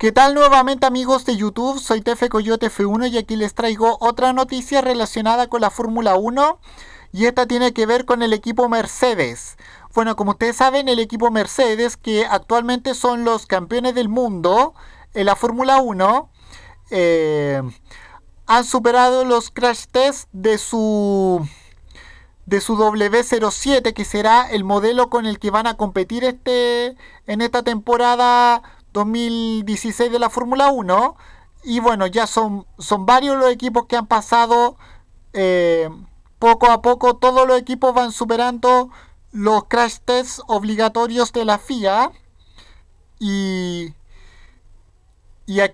¿Qué tal nuevamente amigos de YouTube? Soy Tefe Coyote F1 y aquí les traigo otra noticia relacionada con la Fórmula 1 y esta tiene que ver con el equipo Mercedes. Bueno, como ustedes saben, el equipo Mercedes, que actualmente son los campeones del mundo en la Fórmula 1, eh, han superado los crash tests de su de su W07, que será el modelo con el que van a competir este en esta temporada 2016 de la Fórmula 1. Y bueno, ya son, son varios los equipos que han pasado. Eh, poco a poco todos los equipos van superando los crash tests obligatorios de la FIA. Y, y a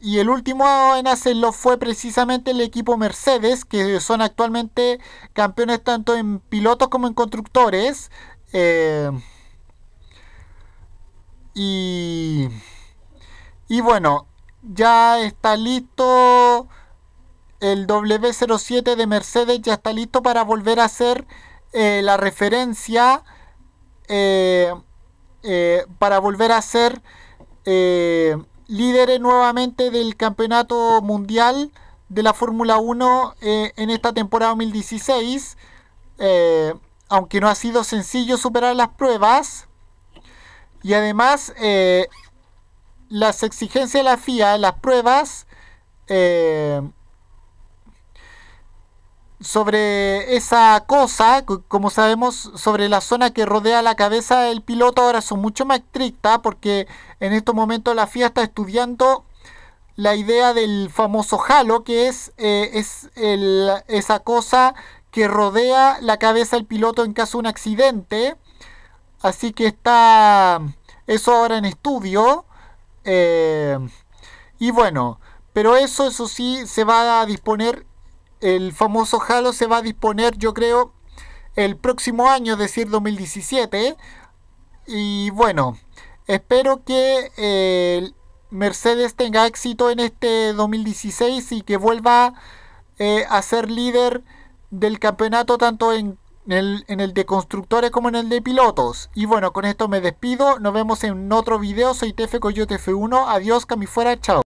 y el último en hacerlo fue precisamente el equipo Mercedes, que son actualmente campeones tanto en pilotos como en constructores. Eh, y y bueno, ya está listo el W07 de Mercedes, ya está listo para volver a ser... Eh, la referencia, eh, eh, para volver a ser líderes nuevamente del campeonato mundial de la Fórmula 1 en esta temporada 2016. aunque no ha sido sencillo superar las pruebas. Y además las exigencias de la FIA, las pruebas eh, sobre esa cosa, como sabemos, sobre la zona que rodea la cabeza del piloto, ahora son mucho más estrictas porque en estos momentos la FIA está estudiando la idea del famoso halo, que es, eh, es esa cosa que rodea la cabeza del piloto en caso de un accidente. Así que está eso ahora en estudio. Eh, y bueno, pero eso, eso sí, se va a disponer, el famoso Halo se va a disponer, yo creo, el próximo año, es decir, 2017. Y bueno, espero que eh, Mercedes tenga éxito en este 2016 y que vuelva eh, a ser líder del campeonato tanto en en el, de constructores como en el de pilotos. Y bueno, con esto me despido. Nos vemos en otro video. Soy tf Coyote F1. Adiós, cami fuera. Chao.